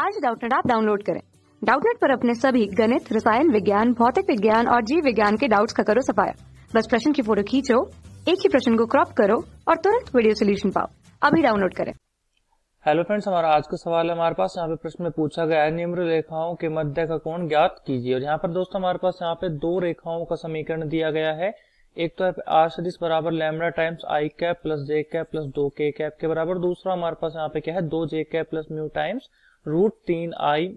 आज डाउटनेट आप डाउनलोड करें डाउटनेट पर अपने सभी गणित रसायन विज्ञान भौतिक विज्ञान और जीव विज्ञान के डाउट्स का करो सफाया बस प्रश्न की फोटो खींचो एक ही प्रश्न को क्रॉप करो और तुरंत वीडियो सोल्यूशन पाओ अभी डाउनलोड करें हेलो फ्रेंड्स हमारा आज का सवाल है हमारे पास यहाँ पे प्रश्न में पूछा गया है निम्न रेखाओं के मध्य का कोण ज्ञात कीजिए और यहाँ पर दोस्तों हमारे पास यहाँ पे दो रेखाओं का समीकरण दिया गया है एक तो है आर बराबर lambda times I cap plus J cap plus दो के कैप के बराबर दूसरा हमारे पास यहाँ पे क्या है दो J cap plus mu times root तीन आई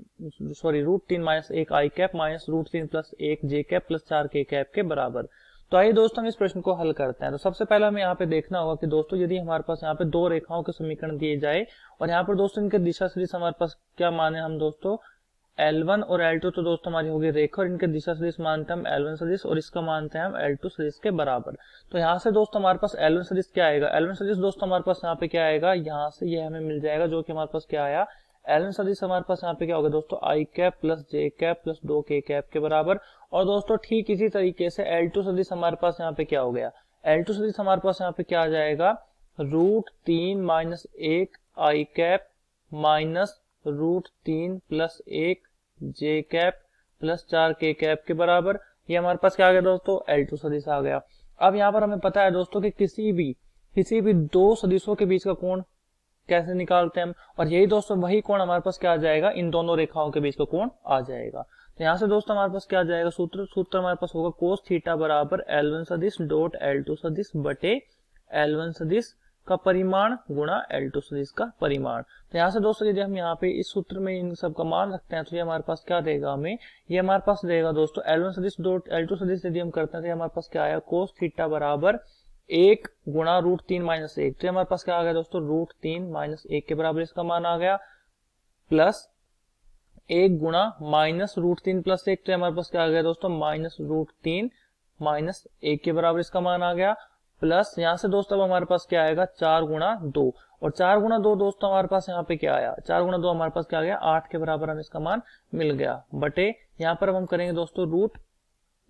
सॉरी रूट तीन माइनस एक आई कैप माइनस रूट तीन प्लस एक जे कैप प्लस चार के कैप के बराबर तो आइए दोस्तों हम इस प्रश्न को हल करते हैं तो सबसे पहले हमें यहाँ पे देखना होगा कि दोस्तों यदि हमारे पास यहाँ पे दो रेखाओं के समीकरण दिए जाए और यहाँ पर दोस्तों इनके दिशा सदिश हमारे पास क्या माने हम दोस्तों L1 और L2 तो दोस्तों हमारी होगी रेखा और इनके दिशा सदिश मानते हैं हम एलवन सदिश और इसका मानते हैं हम टू सदिश के बराबर तो यहाँ से दोस्तों हमारे पास एलवन सदिश क्या आएगा एलवन सदिश दोस्तों हमारे पास यहाँ पे क्या आएगा यहाँ से यह हमें मिल जाएगा जो कि हमारे पास क्या आया एलन सदिश हमारे पास यहाँ पे क्या होगा दोस्तों I cap plus J cap plus दो के कैप के बराबर और दोस्तों ठीक इसी तरीके से एल टू सदिश हमारे पास यहाँ पे क्या हो गया एल टू सदिश हमारे पास यहाँ पे क्या आ जाएगा रूट तीन माइनस एक आई कैप माइनस रूट तीन प्लस एक जे कैप प्लस चार के कैप के बराबर ये हमारे पास क्या आ गया दोस्तों एल टू सदिश आ गया अब यहाँ पर हमें पता है दोस्तों कि किसी भी किसी भी दो सदिशों के बीच का कोण कैसे निकालते हैं हम और यही दोस्तों वही कोण हमारे पास क्या आ जाएगा इन दोनों रेखाओं के बीच का कोण आ जाएगा तो यहाँ से दोस्तों हमारे पास क्या आ जाएगा सूत्र सूत्र हमारे पास होगा कोस थीटा बराबर एल वन सदिश डॉट एल टू सदिश बटे एल वन सदिश का परिमाण गुणा एल टू सदिश का परिमाण तो यहाँ से दोस्तों यदि हम यहाँ पे इस सूत्र में इन सब का मान रखते हैं तो ये हमारे पास क्या देगा हमें ये हमारे पास देगा दोस्तों एल वन सदिश डोट एल टू सदिश यदि हम करते हैं तो हमारे पास क्या आया कोस थीटा बराबर एक गुणा रूट तीन माइनस एक तो हमारे पास क्या आ गया दोस्तों रूट तीन माइनस एक के बराबर इसका मान आ गया प्लस एक गुणा माइनस रूट तीन प्लस एक तो हमारे पास क्या आ गया दोस्तों माइनस रूट तीन माइनस एक के बराबर इसका मान आ गया प्लस यहाँ से दोस्तों अब हमारे पास क्या आएगा चार गुणा दो और चार गुणा दो दोस्तों हमारे पास यहाँ पे क्या आया चार गुणा दो हमारे पास क्या आ गया आठ के बराबर हमें इसका मान मिल गया बटे यहाँ पर अब हम करेंगे दोस्तों रूट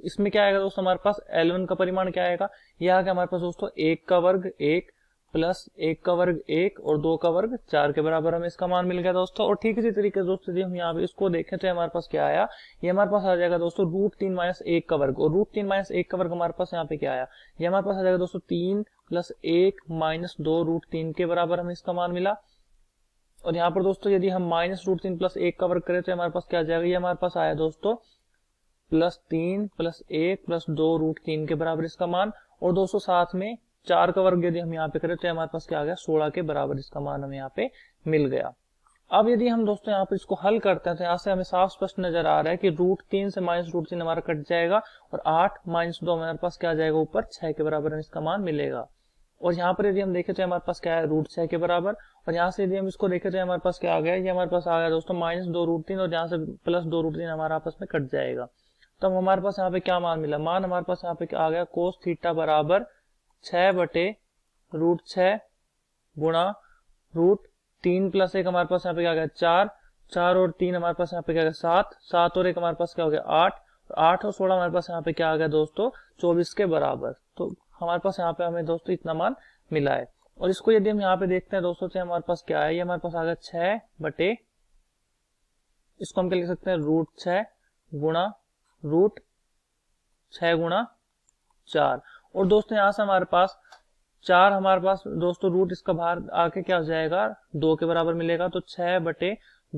इसमें क्या आएगा दोस्तों हमारे पास L1 का परिमाण क्या आएगा यह आगे हमारे पास दोस्तों एक का वर्ग एक प्लस एक का वर्ग एक और दो का वर्ग चार के बराबर हमें इसका मान मिल गया दोस्तों और ठीक इसी तरीके से दोस्तों हम यहाँ पे इसको देखें तो हमारे पास क्या आया ये हमारे पास आ जाएगा दोस्तों रूट तीन माइनस एक का वर्ग और रूट तीन माइनस एक का वर्ग हमारे पास यहाँ पे क्या आया ये हमारे पास आ जाएगा दोस्तों तीन प्लस एक माइनस दो रूट तीन के बराबर हमें इसका मान मिला और यहाँ पर दोस्तों यदि हम माइनस रूट तीन प्लस एक का वर्ग करें तो हमारे पास क्या आ जाएगा ये हमारे पास आया दोस्तों प्लस तीन प्लस एक प्लस दो रूट तीन के बराबर इसका मान और दोस्तों साथ में चार का वर्ग यदि हम यहाँ पे करें तो हमारे पास क्या आ गया सोलह के बराबर इसका मान हमें यहाँ पे मिल गया अब यदि हम दोस्तों यहाँ पर इसको हल करते हैं तो यहाँ से हमें साफ स्पष्ट नजर आ रहा है कि रूट तीन से माइनस रूट तीन हमारा कट जाएगा और आठ माइनस दो हमारे पास क्या जाएगा ऊपर छह के बराबर इसका मान मिलेगा और यहाँ पर यदि हम देखें तो हमारे पास क्या है रूट छह के बराबर और यहाँ से यदि हम इसको देखें तो हमारे पास क्या आ गया ये हमारे पास आ गया दोस्तों माइनस दो रूट तीन और यहाँ से प्लस दो रूट तीन हमारा आपस में कट जाएगा तो हम हमारे पास यहाँ पे क्या मान मिला मान हमारे पास यहाँ पे आ गया कोस थीटा बराबर छह बटे रूट छह गुणा रूट तीन प्लस एक हमारे पास यहाँ पे क्या गया चार चार और तीन हमारे पास यहाँ पे क्या गया सात सात और एक हमारे पास क्या हो गया आठ आठ और सोलह हमारे पास यहाँ पे क्या आ गया दोस्तों चौबीस के बराबर तो हमारे पास यहाँ पे हमें दोस्तों इतना मान मिला है और इसको यदि हम यहाँ पे देखते हैं दोस्तों से तो हमारे पास क्या है ये हमारे पास आ गया छह बटे इसको हम क्या लिख सकते हैं रूट छह गुणा रूट छह गुणा चार और दोस्तों यहाँ से हमारे पास चार हमारे पास दोस्तों रूट इसका बाहर आके क्या हो जाएगा दो के बराबर मिलेगा तो छह बटे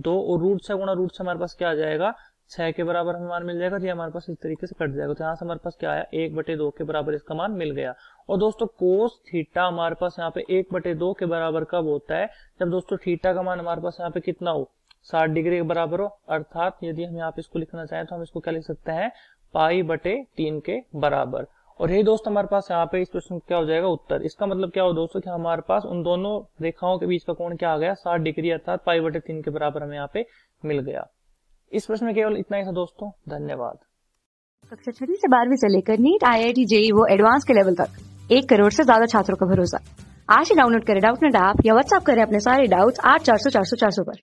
दो और रूट छह गुणा रूट से हमारे पास क्या आ जाएगा छह के बराबर हमारे मिल जाएगा तो ये हमारे पास इस तरीके से कट जाएगा तो यहाँ से हमारे पास क्या आया एक बटे दो के बराबर इसका मान मिल गया और दोस्तों कोस थीटा हमारे पास यहाँ पे एक बटे दो के बराबर कब होता है जब दोस्तों थीटा का मान हमारे पास यहाँ पे कितना हो साठ डिग्री के बराबर हो अर्थात यदि हम यहाँ पे इसको लिखना चाहें तो हम इसको क्या लिख सकते हैं पाई बटे तीन के बराबर और यही दोस्त हमारे पास यहाँ पे इस प्रश्न क्या हो जाएगा उत्तर इसका मतलब क्या हो दोस्तों कि हमारे पास उन दोनों रेखाओं के बीच का कोण क्या आ गया साठ डिग्री अर्थात पाई बटे तीन के बराबर हमें यहाँ पे मिल गया इस प्रश्न में केवल इतना ही था दोस्तों धन्यवाद कक्षा छठी से बारहवीं से लेकर NEET I I T JEE वो एडवांस के लेवल तक एक करोड़ से ज्यादा छात्रों का भरोसा आज ही डाउनलोड करें डाउट नेट ऐप या व्हाट्सअप करें अपने सारे डाउट्स आठ चार सौ चार सौ चार सौ पर